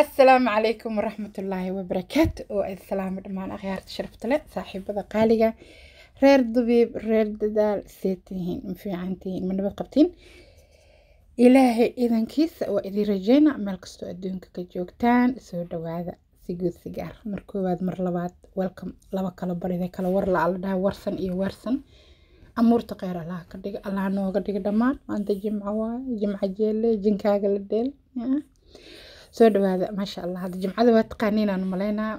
asalaamu calaykum waraxmatullaahi wabarakaatu oo islaamo dhammaan akhyaarta sharafta le saaxiibada qaaliga reer dubiib reer dadaal see tihiin ma fiicantihiin qabtiin ilaahay idankiisa waa idiin rajeyna meel kastoo adduunka ka joogtaan soo dhawaada si sigaar mar koowaad mar labaad welcom laba kala baride kala war la alla warsan iyo waarsan amuurta kheyr allaha ka dhiga allaha nooga dhiga dhammaan maanta jimco waaye jimco jeelle jinkaaga la dheel soo dhawaada maasha allah hadda jimcada waa taqaaniinaan inaanu maleynaa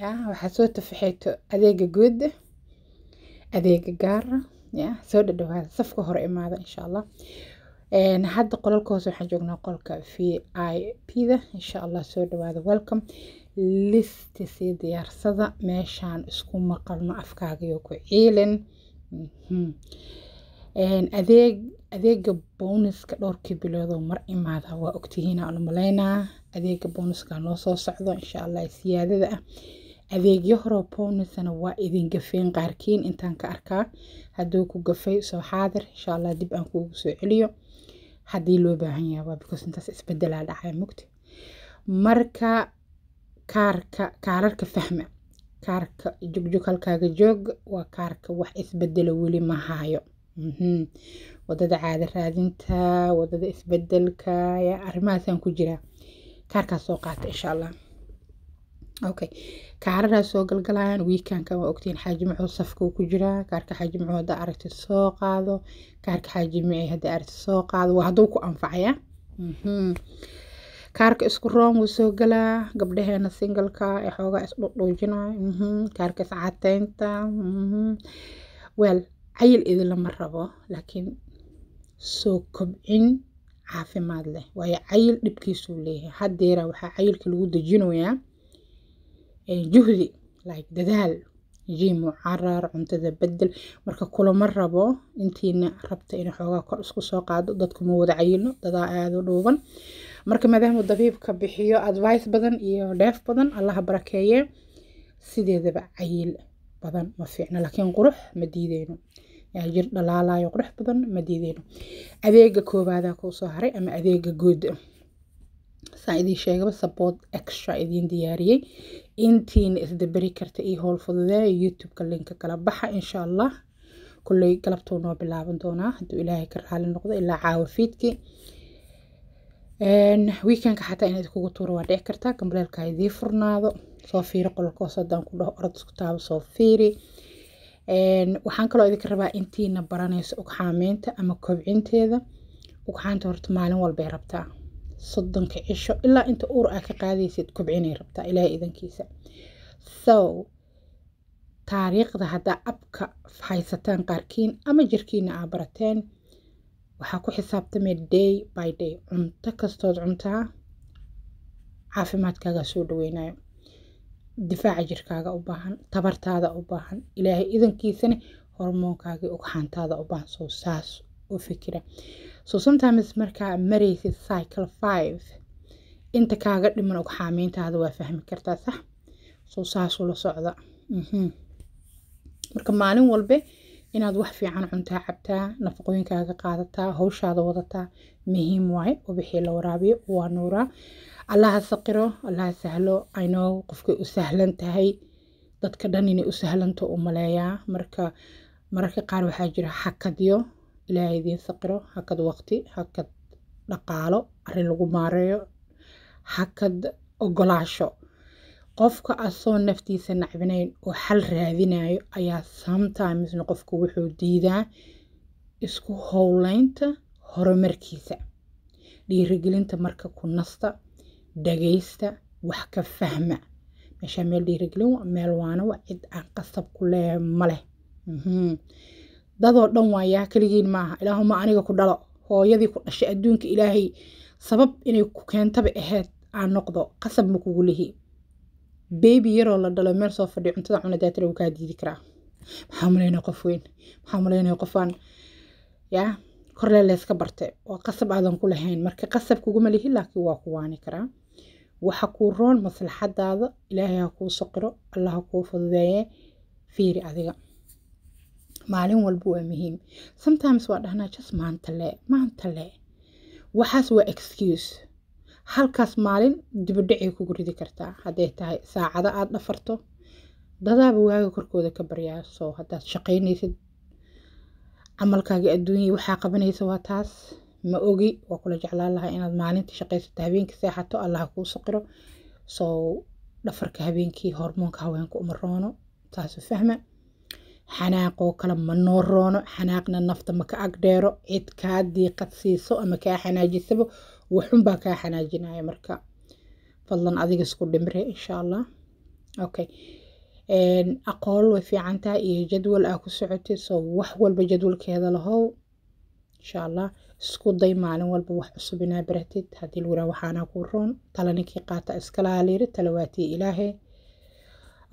ya waxaa soo tafaxeyto adeega gooda adeega gaara ya soo dhadhawaada safka hore imaada insha allah hadda qolalka hoose waxaan joognaa qolka v i p da insha allah soo dhawaada welcome listi sii diyaarsada meeshaan isku maqalno afkaaga iyo ku ciilin mhm adeega booniska dhowrkii biloodoo mar imaada waa ogtihiin aan umaleynaa adeega booniska noo soo socdo insha allah siyaadada ah adeegyo horoo boonisana waa idin gafeen qaarkiin intaan ka arkaa hadduu ku gafay soo xaadir insha allah dib aan kuugu soo celiyo haddii loo baahan yahay because intaas isbedelaa dhacay mugta marka kaarka kaararka fahma kaarka jogjog halkaaga joog waa kaarka wax isbedelo weli ma haayo Mhmm. wadada caado raadinta wadada isbedelka arrimahaasaan ku jiraa kaarkaas soo qaata insha allah okay kaararaas soo galgalayaan wiikanka waa ogtiin xaaji muxuu safkuu ku jiraa kaarka xaaji muxuu haddaa aragti soo qaado kaarka xaaji micey haddaa aragti soo qaado waa hadduu ku anfacayaa mhmm. kaarka isku roon wuu soo galaa gabdhaheena singalka ee xoogaa isdhudhuujinaa mhmm. kaarka iscateynta wel cayil idilama rabo laakiin soo kobcin caafimaad leh waayo cayil dhibkiisuu leeyahay hadeera waxaa cayilka lagu dejinayaa eh, juhdi like dadaal jiim carar cuntada bedel marka kulama rabo intiina rabta in xoogaa kor isku soo qaado dadkuma wada cayilno dadaa aada u dhuuban marka maadaamuu dabiibka bixiyo advice badan iyo dheef badan allaha barakeeye sideedaba cayil badan ma fiicno laakiin qurux ma diideyno jir dhalaalayo qurux badan madiideyno adeega koobaadaa kuu soo haray ama adeega guud saan idiin sheegaba support extra idiin diyaariyey intiina isdaberi karta iyo howl fududeeya youtube-ka linka kala baxa insha allah kulley galabtuu noo bilaaban doonaa hadduu ilaahay ka raali noqdo ilaa caawa fiidkii wiikanka xataa inaad kugu tuuro waa dhici kartaa gambareelka idii furnaado soo fiiri qololka hoos haddaan ku dhaho orod isku taaba soo fiiri waxaan kaloo idinka rabaa intiina baraneyso ugxaameynta ama kobcinteeda ugxaanta horta maalin walbay rabtaa soddonka cisho ilaa inta uur aa ka qaadaysid kobcinay rabtaa ilaahay idankiisa so taariikhda haddaa abka haysataan qaarkiin ama jirkiina aa barateen waxaa ku xisaabtamee day by day cunto kastood cuntaa caafimaadkaagaa soo dhaweynayo difaaca jirkaaga u baahan tabartaada u baahan ilaahay idankiisana hormoonkaagii ugxaantaada u baahan soo saas u fikira so sometimes markaa maraysid cycle five inta kaaga dhiman ugxaameyntaada waa fahmi kartaa sax soo saasuu la socda mhm. marka maalin walbe inaad wax fiican cuntaa cabtaa nafaqooyinkaaga qaadataa howshaada wadataa muhiim waaye ubixii la waraabiyo waa nuuraa allaha saqiro allaha sahlo aynow qofkay u sahlan tahay dadka dhan inay u sahlanto u maleeyaa marka mararka qaar waxaa jira xakadyo ilaahay idiin saqiro hakad waqti hakad dhaqaalo arrin lagu maareeyo hakad ogolaasho qofka asoo naftiisa nacbinayn oo xal raadinayo ayaa sometimesna qofku wuxuu diidaa isku howleynta horumarkiisa dhiirigelinta marka ku nasta dhagaysta wax ka fahma meeshaa meel dhiirigelin meel waanawa cid aan qasab ku leeh ma mhm. dadoo dhan waa keligiin maaha ilaahuma aniga ku dhalo hooyadii ku dhashay adduunka ilaahay sabab inay ku keentaba aheed aan noqdo qasab ma kugu lihi beebi yaroo la dhalo meel soo fadhiyo cuntada cuna daatira kaa diidi karaa maxaa malaynaya qof weyn maxaa malaynaya qofaan yaa korlee layska barte oo qasab aadan ku lahayn marka qasab kuguma lihi laakiin waa ku waani karaa waxa kuu roon maslaxadaada ilaahay ha kuu soqiro alla ha kuu fududeeye fiiri adiga maalin walba waa muhiim sometimes waa dhahnaa just maanta lee maanta lee waxaas waa excuse halkaas maalin dibudhacay kugu ridi kartaa hadday tahay saacado aada dhafarto dadaaba waaga korkooda ka baryaa soo haddaad shaqaynaysid camalkaaga adduunya waxaa qabanaysa waa taas ma ogi waa kula jeclaan lahaa inaad maalinta shaqaysato habeenkii seexato ah allaha kuu saqiro soo dhafarka habeenkii hormoonka haweenka uma roono taasu fahma xanaaqoo kale ma noo roono xanaaqna nafta maka agdheero cid kaa diiqad siiso ama kaa xanaajisaba waxunbaa kaa xanaajinaya marka fadlan adiga isku dhimre insha allah okay aqool way fiicantahay iyo jadwal aa ku socotay soo wax walba jadwalkeeda lahow insha allah isku day maalin walba wax cusub inaa baratid haddii lagu yidhaha waxaanaa kuu roon tala ninkii qaata iskala tala waatii ilaahay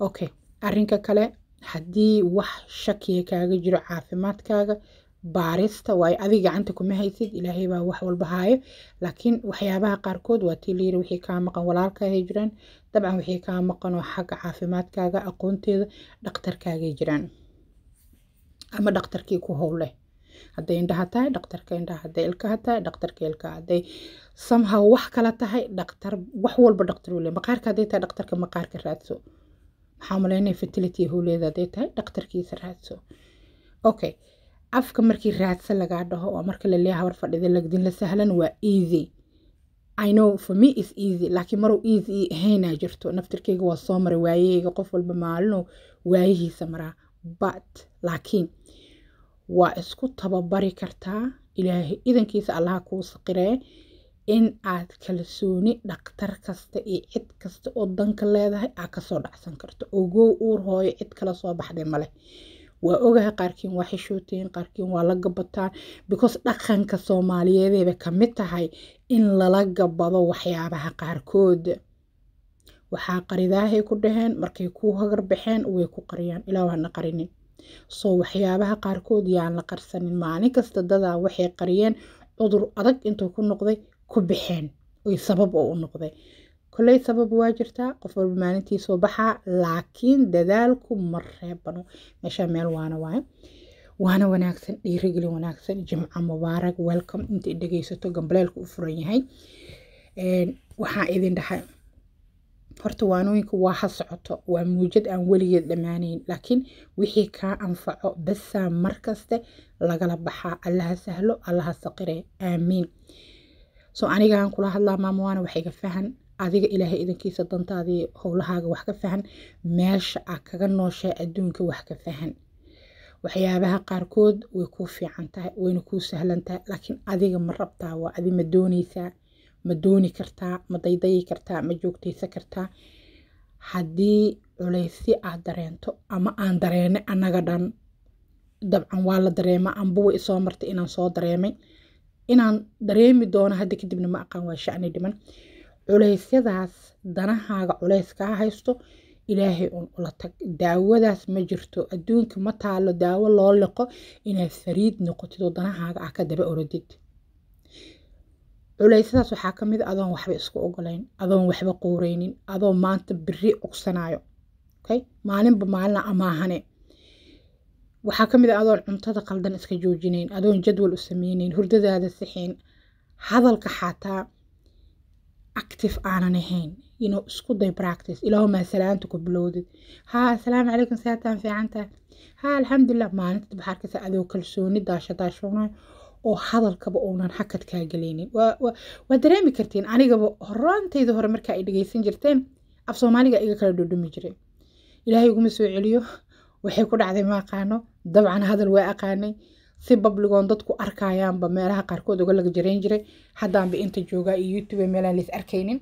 okay arrinka kale haddii wax shakiya kaaga jiro caafimaadkaaga baarista waayo adiga gacanta kuma haysid ilaahay baa wax walba haayo laakiin waxyaabaha qaarkood waa tii layiri wixii kaa maqan walaalkaahay jiraan dabcan wixii kaa maqan oo xagga caafimaadkaaga aqoonteeda dhakhtarkaagay jiraan ama dhakhtarkii ku howleh haday indhaha tahay dhaktarka indhaha haday ilkaha tahay dhaktarka ilkaha haday somehow wax kala tahay dhaktar wax walba dhaktar uu maqaarka haday tahay dhaktarka maqaarka raadso maxaa malaynaya fertility howleeda haday tahay dhaktarkiisa raadso okay afka markii raadsa lagaa dhaho oo marka la leeyahay war fadhida lagdin la sahlan waa easy I know for me is easy laakiin maruu easy ahaynaa jirto naftirkeyga waa soo maray waayeyga qof walba maalino waayihiisa maraa but laakiin waa isku tababari kartaa ilaahay idankiisa allaha kuu saqiree in aad kalsooni dhaktar kasta iyo cid kasta oo danka leedahay aad kasoo dhacsan karto ogow uur hooyo cid kala soo baxday maleh waa ogahay qaarkiin waa xishootiin qaarkiin waa la gabataan because dhaqanka soomaaliyeedeeba kamid tahay in lala gabado waxyaabaha qaarkooda waxaa qaridaahay ku dhaheen markay kuu hagar baxeen way ku qariyaan ilaa waana qarinin soo waxyaabaha qaarkood yaan la qarsanin maalin kasta dadaa waxay qariyeen cudur adag intuu ku noqday ku baxeen oy sabab oo u noqday kolley sabab waa jirtaa qof walba maalintii soo baxaa laakiin dadaalku ma reebano meeshaa meel waana waaye waana wanaagsan dhiirigeli wanaagsan jimco mubaarak welcome inta dhegeysato gambaleelku u furan yahay waxaa idin dhahay horta waanooyinku waa ha socoto waa muujad aan weligeed dhammaanayn laakiin wixii kaa anfaco basaa mar lagala baxaa allaha sahlo allaha saqire aamiin so anigaan kula hadlaa maamawaana wax iga fahan adiga ilaahay idankiisa dantaadii howlahaaga wax ka fahan meesha a kaga nooshaa adduunka wax ka fahan waxyaabaha qaarkood way kuu fiican tahay wayna kuu sahlan tahay laakiin adiga ma rabtaa waa adi ma doonaysaa ma dooni kartaa ma daydayi kartaa ma joogtaysa kartaa haddii culaysyo aad dareento ama aan dareene annaga dhan dabcan waa la dareema ambuwa isoo martay inaan soo dareemay inaan dareemi doono hadda kadibna ma aqaan waa shani dhiman culeysyadaas danahaaga culeys haysto ilaahay un ula tag daawadaas ma jirto adduunka ma taalo daawo loo liqo inaad fariid noqotid oo danahaaga ah ka daba orodid culaysyadaas waxaa ka mid ah adoon waxba isku ogolayn adoon waxba quureynin adoo maanta biri cugsanayo okay maalinba maalina amaahane waxaa ka ah adoon cuntada qaldan iska joojinayn adoon jadwal u sameynayn hurdadaada sixayn hadalka xataa active aanan ahayn inuu isku day practice ilaahumaa salaanta ku bilowdid haa asalaamu calaykum saataan fiicantaha haa alxamdulilah maalinta adoo kalsooni daashadaashoonayo oo hadalkaba uunan xakadkaa gelaynin waa dareemi kartiin anigaba horaantayda hore markaa ay dhegaysan jirteen af soomaaliga iga kala dhudhumi jiray ilaahay iguma soo celiyo waxay ku dhacday ma aqaano dabcan hadal waa aqaanay si babligoon dadku arkayaanba meelaha qaarkood uga laga jarayn jiray haddaanba inta joogaa iyo youtube meelaan lays arkaynin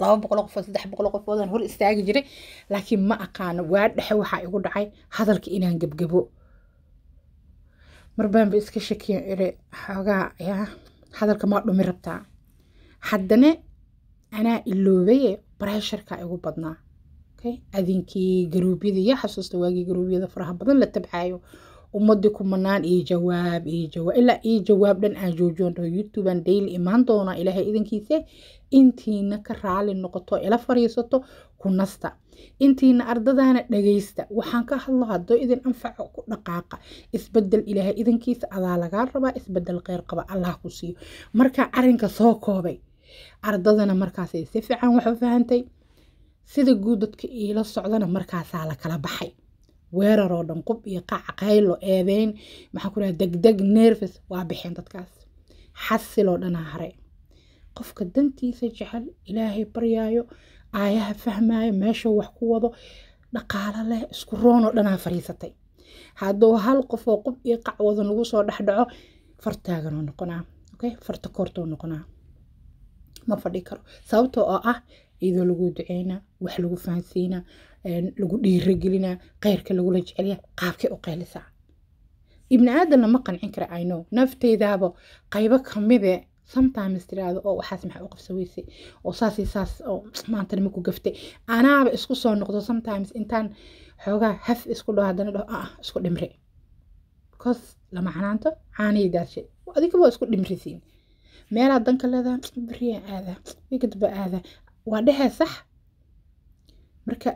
laba boqol qofood saddex boqol qofoodaan hor istaagi jiray laakiin ma aqaano waa dhexe waxaa igu dhacay hadalka inaan gebgebo marbaanba iska shakiyan ire xoogaa yaa hadalka maa dhumi rabtaa haddana anaa iloobaye bareesharka igu badnaa adinkii garuubyada iyo xasuusta waagii garuubyada faraha badan la tabcayo ummadi kumanaan io jawaab io jawaab ilaa io jawaab dhan aan joojoon youtubean daily imaan doonaa ilaahay idankiise intiina ka raali noqoto ila fariisato ku nasta intiina ardadaana dhagaysta waxaan ka hadlo haddoo idin anfaco ku dhaqaaqa isbedel ilaahay idankiisa adaa lagaa rabaa isbedel kheyr qaba allah ku siiyo markaa carinka soo koobay ardadana markaasay si fiican waxu fahantay sida guud dadka iila socdana markaasaa la kala baxay weerar oo dhan qub iyo qaca qaylo eedeyn maxaan ku dhaha degdeg nervis waa bixeen dadkaas xasiloo dhanaa haray qofka dantiisa jecel ilaahay baryaayo aayaha fahmaayo meesha wax ku wado dhaqaalo leh isku roonoo dhanaa fariisatay hadduu hal qofoo qub iyo qac wado nagu soo dhexdhaco fartaaganoo noqonaa okay farta koortoo noqonaa ma fadhi karo sababtoo oo ah iyadoo lagu duceynaa wax lagu fahansiinaa lagu dhiiragelina kheyrka lagula jeceliya qaabkay u qaylisaa ibni aadanna qancin kara ino nafteydaaba qaybo kamide eh, sometimes tiraahdo oo waxaas maxaa u qabsaweysay oo saasii saas oo maantana maku gaftay anaaba isku soo noqdo sometimes intaan xoogaa haf isku dhaho haddana dhaho ah, ah isku dhimre because lama canaanto caanay daashay adiga isku dhimrisiin meelaad danka leedaa beriyaa aadaa wigadba aadaa waa dhehee sax marka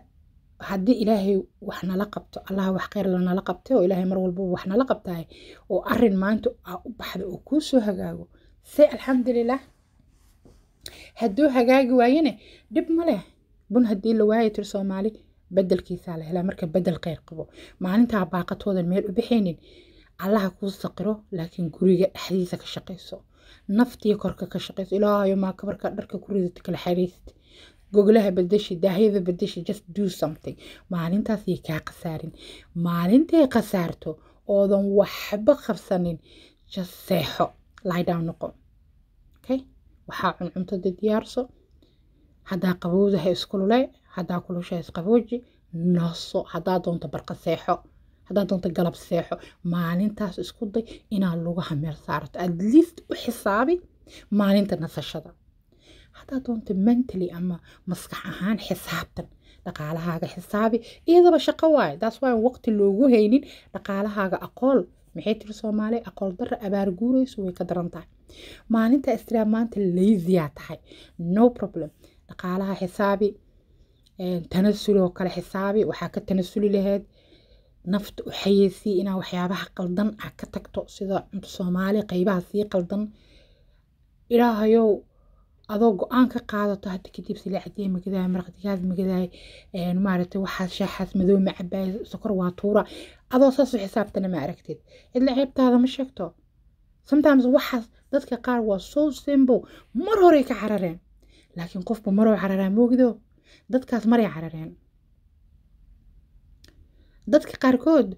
haddii ilaahay wax nala qabto allaha wax kheyr lanala qabtay oo ilaahay mar walbaba wax nala qabtahay oo arin maanta aa u baxda oo kuusoo hagaago se alxamdulilah hadduu hagaagi waayene dhib ma leh bun haddii la waayo tir soomaali bedelkiisaa la helaa marka bedel kheyr qabo maalintaa baaqatoodan meel u baxaynin allaha kuu saqiro laakiin guriga dhexdiisa ka shaqayso naftii korka ka shaqayso ilaahayo maa kabarka dharka ku ridat kala xariisid gogolaha badashi daahyada badashi just do something maalintaasay kaa khasaarin maalintay khasaarto oodan waxba qabsanin just seexo lydown noqo okay waxaa cuncuntada diyaarso haddaa qabowdaha iskulule haddaa kulushaha isqabooji nooso haddaa doonto barqa seexo haddaa doonto galab seexo maalintaas isku day inaa lagu hameer saarto at least u xisaabi maalinta nasashada haddaad doonta mentally ama maskax ahaan xisaabtan dhaqaalahaaga xisaabi iyadaba shaqo waaye daas waa waqti loogu haynin dhaqaalahaaga aqool maxay tiri soomaaliya aqool darra abaar guurayso way ka daran tahay maalinta istira maanta laysiyaa tahay no problem dhaqaalaha xisaabi tanasuloo kale xisaabi waxaa ka tanasuli laheyd nafta u xayeysii inaa waxyaabaha qaldan ah ka tagto sida cunto soomaali qaybaha sii qaldan ilaahayow adoo go-aan ka qaadato hadda kadib silaaxdiyaa magadaay maraqdigaad magadaay maaragtay waxaad shaaxaas madow ma cabaaya sokor waa tuura adoo saas xisaabtana ma aragtid cidla ceebtaada ma sheegto sometimes waxaas dadka qaar waa so simbo mar horey ka carareen laakiin qofba maroo cararaa moogdo dadkaas maray carareen dadka qaarkood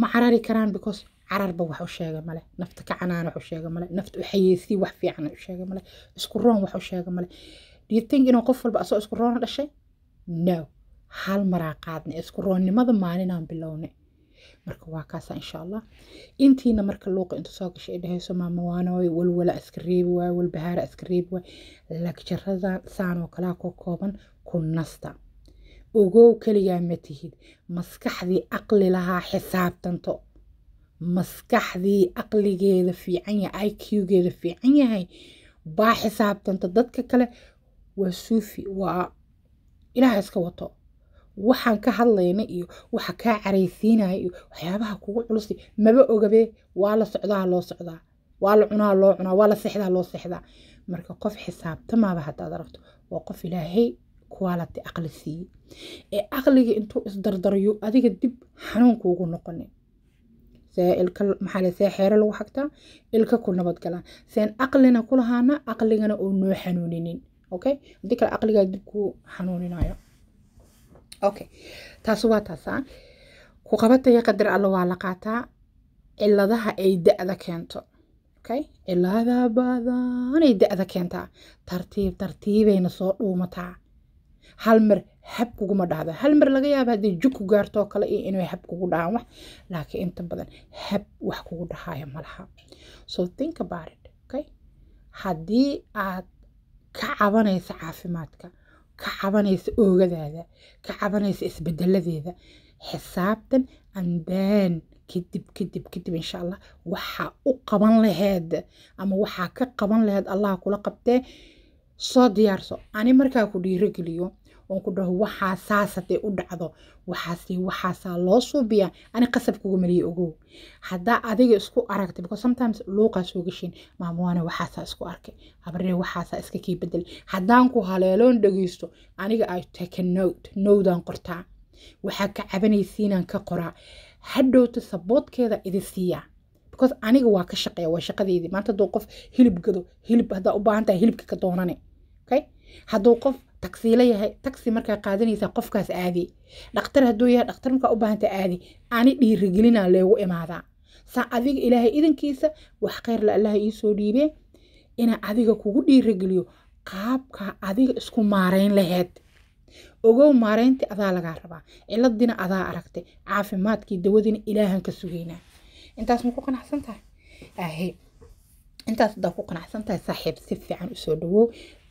ma carari karaan because cararba wax u sheega male nafta kacanaan canaan wax u male nafta u xayeysii wax fiican u male isku roon wax u male do inuu qof walba asoo isku roona dhashay no hal maraa qaadne isku roonnimada maalinaan bilowne marka waa kaasa insha allah intiina marka luuqa intu soo gashay ay dhahayso maamawaanooy walwala iska reebi waay walbahaara iska reebi waay lagjarada saanoo kalaa ku kooban ku nasta ogow keligaa ma tihid maskaxdii aqli lahaa xisaabtanto maskaxdii aqligeeda fiican yahay i q geeda fiican yahay baa xisaabtanta dadka kale waa suufi waa ilaah iska wato waxaan ka hadlayna iyo waxa kaa caraysiinaya iyo waxyaabaha kugu culusi maba ogabee waa la socdaa loo socdaa waa la cunaa loo cunaa waa la seexdaa loo seexdaa marka qof xisaabtamaaba haddaad aragto waa qof ilaahay kuwaalati aqli siiye ee aqliga intuu isdardaryo adiga dib xanuunkuugu noqonin ilka maxaa lagu xagtaa ilka ku nabadgalaan seen aqlina ku lahaana aqligana oo noo xanuuninin okay haddii kale aqligaa dib ku xanuuninayo okay taasi waa taasaa ku qabataya qadar alla waa la qaataa ciladaha ay da-da keento okay cilada badan ay da-da keentaa tartiib tartiibayna soo dhuumataa hal mar hab kuguma dhacdo hal mar laga yaaba hadday jug ku gaartoo kale iyo inay hab kugu dhacaan wax laakiin inta badan hab wax kugu dhahaayo ma so think about it okay haddii aad ka cabanaysa caafimaadka ka cabanaysa oogadaada ka cabanaysa isbedeladeeda xisaabtan andaan kadib kadib kadib insha allah waxaa u qaban laheed ama waxaa ka qaban laheed allah kula qabtee soo diyaarso ani markaa ku dhiirogeliyo oon ku dhaho waxaasaas hadday u dhacdo waxaase waxaasaa loo suubiyaa ani qasab kugu maliye ogow haddaa adiga isku aragta because sometimes luuqaa soo gashin maamawaana waxaasaa isku arkay habaree waxaasaa iska kii bedel haddaan ku haleeloon dhegeysto aniga ay take note nowdaan qortaa waxaa ka cabanaysiinaan ka qoraa hadhowta saboodkeeda idi siiyaa because aniga waa ka shaqeeya waa shaqadeydii maanta hadduu qof hilib gado hilib haddaa u baahan tahay hilibka ka doonane okay hadduu qof tagsiila yahay tagsi markaa qaadanaysaa qofkaas aadi dhaktar hadduu yahay dhaktar markaa u aadi ani dhiirigelinaa leegu imaadaa saa adiga ilaahay idankiisa wax kheyr la allaha ii soo dhiibee inaa adiga kugu dhiirigeliyo qaabka adiga isku maarayn laheed ogow maaraynti adaa lagaa rabaa ciladina adaa aragtay caafimaadkii dawadina ilaahan ka sugaynaa intaas ma ku qanacsan ahe intaas haddaa ku qanacsan saaxiib si fiican usoo dhawow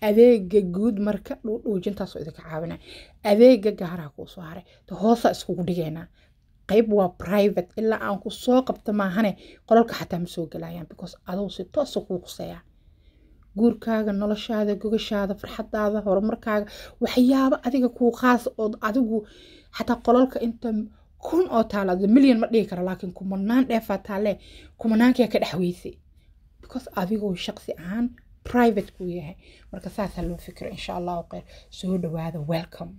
adeega guud marka dhuudhuujintaasoo idinka caawinaya adeega gaaraa ah kuu soo haray hoosaa iskugu dhigaynaa qayb waa private ilaa aan ku soo qabta maahane qololka xataa ma soo gelayaan because adou si toosa ah kuu quseeyaa guurkaaga noloshaada gogashaada farxadaada horumarkaaga waxyaabo adiga kuu qaasa ood adigu xataa qololka inta kun oo taalaado milyan ma dhigi kara laakiin kumanaan dheefaa taalee kumanaankaa ka dhexweysay because adigoo shaqsi ahaan private ku yahay marka saasaa loo fikiro insha allahu kheyr soo dhawaada welcome